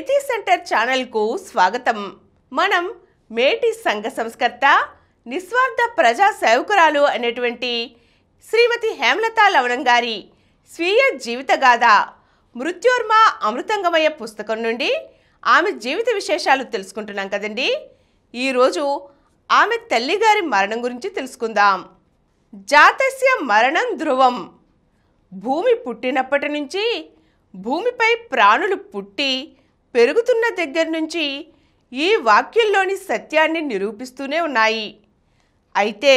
ఎతి centre ఛానల్కు స్వాగతం మనం మేటి సంఘ సంస్కర్త నిస్వార్థ ప్రజా సేవకురాలు అనేటువంటి శ్రీమతి హేమలత లవణం గారి స్వీయ జీవితగాథ మృత్యోర్మ అమృతంగమయ్య పుస్తకం నుండి ఆమె జీవిత విశేషాలు తెలుసుకుంటున్నాం కదండి ఈరోజు ఆమె తల్లిగారి మరణం గురించి తెలుసుకుందాం జాతస్య మరణం ధ్రువం భూమి పుట్టినప్పటి నుంచి భూమిపై ప్రాణులు పుట్టి పెరుగుతున్న దగ్గర నుంచి ఈ వాక్యంలోని సత్యాన్ని నిరూపిస్తూనే ఉన్నాయి అయితే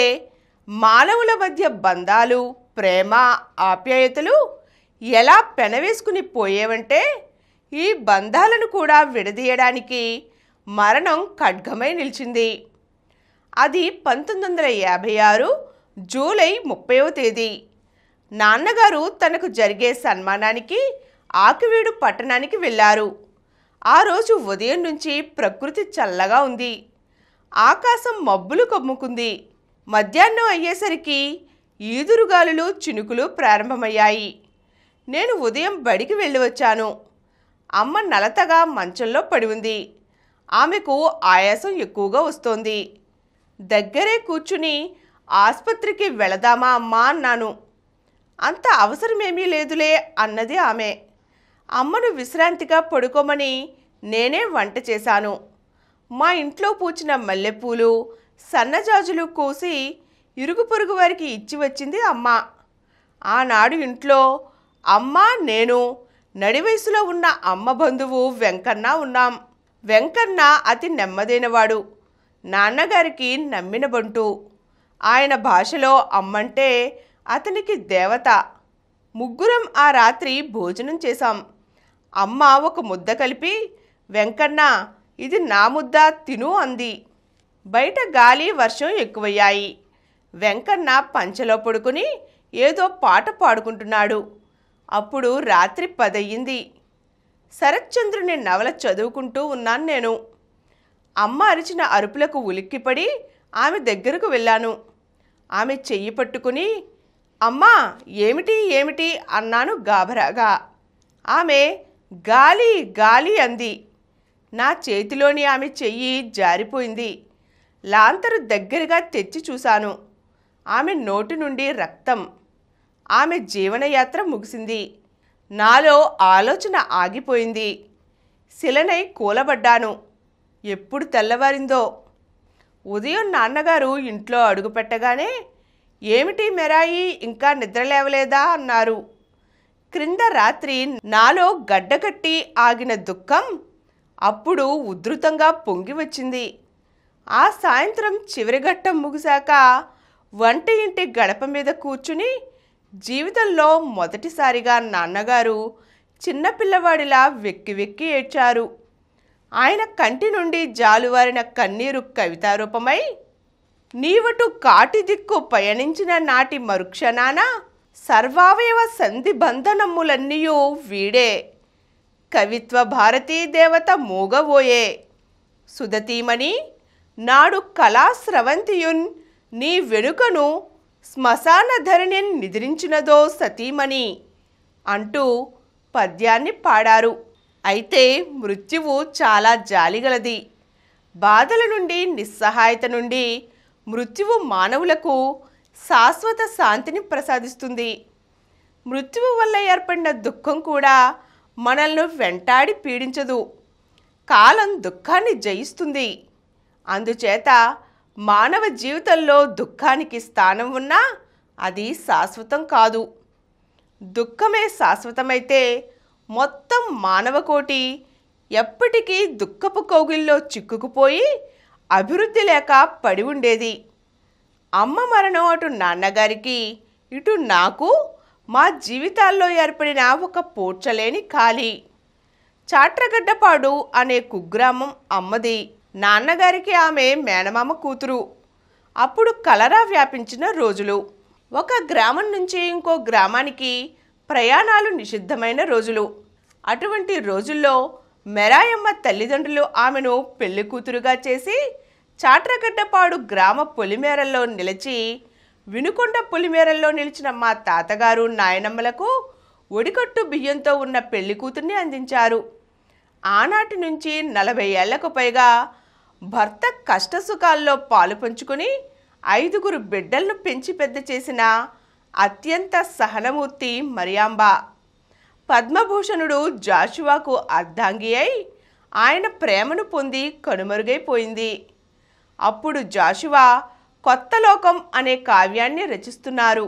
మానవుల మధ్య బంధాలు ప్రేమ ఆప్యాయతలు ఎలా పెనవేసుకుని పోయేవంటే ఈ బంధాలను కూడా విడదీయడానికి మరణం ఖడ్గమై నిలిచింది అది పంతొమ్మిది వందల యాభై ఆరు జూలై ముప్పైవ తేదీ నాన్నగారు తనకు జరిగే సన్మానానికి ఆకివీడు పట్టణానికి వెళ్ళారు ఆ రోజు ఉదయం నుంచి ప్రకృతి చల్లగా ఉంది ఆకాశం మబ్బులు కమ్ముకుంది మధ్యాహ్నం అయ్యేసరికి ఈదురుగాలులు చినుకులు ప్రారంభమయ్యాయి నేను ఉదయం బడికి వెళ్ళి వచ్చాను అమ్మ నలతగా మంచంలో పడి ఉంది ఆమెకు ఆయాసం ఎక్కువగా వస్తోంది దగ్గరే కూర్చుని ఆసుపత్రికి వెళదామా అమ్మా అన్నాను అంత అవసరమేమీ లేదులే అన్నది ఆమె అమ్మను విశ్రాంతిగా పడుకోమని నేనే వంట చేశాను మా ఇంట్లో పూచిన మల్లెపూలు సన్నజాజులు కోసి ఇరుగు పొరుగు వారికి ఇచ్చి వచ్చింది అమ్మ ఆనాడు ఇంట్లో అమ్మ నేను నడివయసులో ఉన్న అమ్మ బంధువు వెంకన్న ఉన్నాం వెంకన్న అతి నెమ్మదైనవాడు నాన్నగారికి నమ్మిన బంటు ఆయన భాషలో అమ్మంటే అతనికి దేవత ముగ్గురం ఆ రాత్రి భోజనం చేశాం అమ్మ ఒక ముద్ద కలిపి వెంకన్న ఇది నా ముద్ద తిను అంది బయట గాలి వర్షం ఎక్కువయ్యాయి వెంకన్న పంచలో పడుకుని ఏదో పాట పాడుకుంటున్నాడు అప్పుడు రాత్రి పదయ్యింది శరత్చంద్రుని నవల చదువుకుంటూ ఉన్నాను నేను అమ్మ అరిచిన అరుపులకు ఉలిక్కిపడి ఆమె దగ్గరకు వెళ్ళాను ఆమె చెయ్యి పట్టుకుని అమ్మా ఏమిటి ఏమిటి అన్నాను గాభరాగా ఆమె గాలి గాలి అంది నా చేతిలోని ఆమె చెయ్యి జారిపోయింది లాంతరు దగ్గరగా తెచ్చి చూశాను ఆమె నోటి నుండి రక్తం ఆమె జీవనయాత్ర ముగిసింది నాలో ఆలోచన ఆగిపోయింది శిలనై కూలబడ్డాను ఎప్పుడు తెల్లవారిందో ఉదయం నాన్నగారు ఇంట్లో అడుగుపెట్టగానే ఏమిటి మెరాయి ఇంకా నిద్రలేవలేదా అన్నారు క్రింద రాత్రి నాలో గడ్డకట్టి ఆగిన దుఃఖం అప్పుడు ఉధృతంగా పొంగి వచ్చింది ఆ సాయంత్రం చివరిఘట్టం ముగిశాక వంట ఇంటి గడప మీద కూర్చుని జీవితంలో మొదటిసారిగా నాన్నగారు చిన్నపిల్లవాడిలా వెక్కి వెక్కి ఏడ్చారు ఆయన కంటి నుండి జాలువారిన కన్నీరు కవితారూపమై నీవటు కాటి దిక్కు పయనించిన నాటి మరుక్షణానా సర్వావయవ సంధి బంధనములన్నీయూ వీడే కవిత్వ భారతీ దేవత మూగవోయే సుదతీమణి నాడు కళాస్రవంతియున్ నీ వెనుకను ధరణి నిద్రించినదో సతీమణి అంటూ పద్యాన్ని పాడారు అయితే మృత్యువు చాలా జాలిగలది బాధల నుండి నిస్సహాయత నుండి మృత్యువు మానవులకు శాశ్వత శాంతిని ప్రసాదిస్తుంది మృత్యువు వల్ల ఏర్పడిన దుఃఖం కూడా మనల్ని వెంటాడి పీడించదు కాలం దుఃఖాన్ని జయిస్తుంది అందుచేత మానవ జీవితంలో దుఃఖానికి స్థానం ఉన్నా అది శాశ్వతం కాదు దుఃఖమే శాశ్వతమైతే మొత్తం మానవకోటి ఎప్పటికీ దుఃఖపు కౌగిల్లో చిక్కుకుపోయి అభివృద్ధి లేక పడి ఉండేది అమ్మ మరణం అటు నాన్నగారికి ఇటు నాకు మా జీవితాల్లో ఏర్పడిన ఒక పోడ్చలేని ఖాళీ చాట్రగడ్డపాడు అనే కుగ్రామం అమ్మది నాన్నగారికి ఆమె మేనమామ కూతురు అప్పుడు కలరా వ్యాపించిన రోజులు ఒక గ్రామం నుంచి ఇంకో గ్రామానికి ప్రయాణాలు నిషిద్ధమైన రోజులు అటువంటి రోజుల్లో మెరాయమ్మ తల్లిదండ్రులు ఆమెను పెళ్లి కూతురుగా చేసి చాట్రగడ్డపాడు గ్రామ పొలిమేరల్లో నిలిచి వినుకొండ పొలిమేరల్లో నిలిచిన మా తాతగారు నాయనమ్మలకు ఒడికట్టు బియ్యంతో ఉన్న పెళ్లి కూతుర్ని అందించారు ఆనాటి నుంచి నలభై ఏళ్లకు పైగా భర్త కష్టసుఖాల్లో పాలు పంచుకొని ఐదుగురు బిడ్డలను పెంచి పెద్ద చేసిన అత్యంత సహనమూర్తి మరియాంబ పద్మభూషణుడు జాషువాకు అర్ధాంగి అయి ఆయన ప్రేమను పొంది కనుమరుగైపోయింది అప్పుడు జాషువా కొత్త లోకం అనే కావ్యాన్ని రచిస్తున్నారు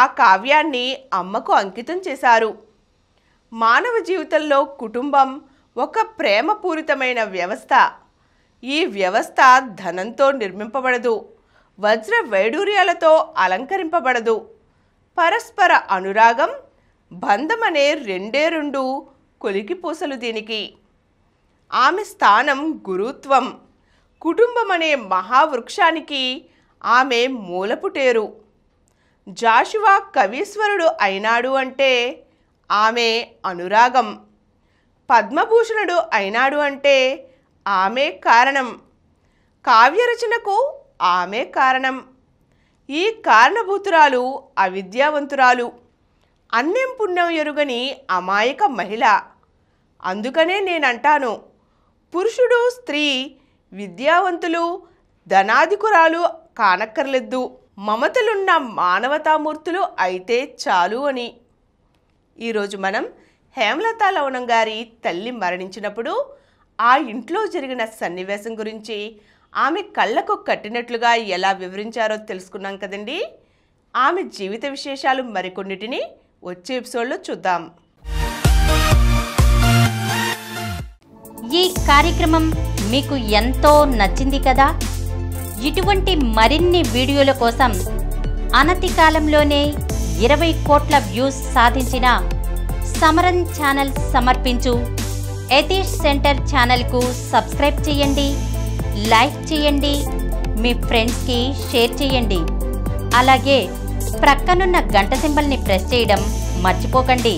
ఆ కావ్యాన్ని అమ్మకు అంకితం చేశారు మానవ జీవితంలో కుటుంబం ఒక ప్రేమపూరితమైన వ్యవస్థ ఈ వ్యవస్థ ధనంతో నిర్మింపబడదు వజ్ర వైడూర్యాలతో అలంకరింపబడదు పరస్పర అనురాగం బంధమనే రెండే రెండు కొలికిపూసలు దీనికి ఆమె స్థానం గురుత్వం కుటుంబం అనే మహావృక్షానికి ఆమె మూలపుటేరు జాషువా కవీశ్వరుడు అయినాడు అంటే ఆమె అనురాగం పద్మభూషణుడు అయినాడు అంటే ఆమె కారణం కావ్యరచనకు ఆమె కారణం ఈ కారణభూతురాలు అవిద్యావంతురాలు అన్నెం పుణ్యం ఎరుగని అమాయక మహిళ అందుకనే నేనంటాను పురుషుడు స్త్రీ విద్యావంతులు ధనాధికురాలు కానక్కర్లేదు మమతలున్న మానవతామూర్తులు అయితే చాలు అని ఈరోజు మనం హేమలత లవణం గారి తల్లి మరణించినప్పుడు ఆ ఇంట్లో జరిగిన సన్నివేశం గురించి ఆమె కళ్ళకు కట్టినట్లుగా ఎలా వివరించారో తెలుసుకున్నాం కదండి ఆమె జీవిత విశేషాలు మరికొన్నిటిని వచ్చే ఎపిసోడ్లో చూద్దాం ఈ కార్యక్రమం మీకు ఎంతో నచ్చింది కదా ఇటువంటి మరిన్ని వీడియోల కోసం అనతి కాలంలోనే ఇరవై కోట్ల వ్యూస్ సాధించిన సమరన్ ఛానల్ సమర్పించు ఎథీష్ సెంటర్ ఛానల్కు సబ్స్క్రైబ్ చేయండి లైక్ చేయండి మీ ఫ్రెండ్స్కి షేర్ చేయండి అలాగే ప్రక్కనున్న గంట సింబల్ని ప్రెస్ చేయడం మర్చిపోకండి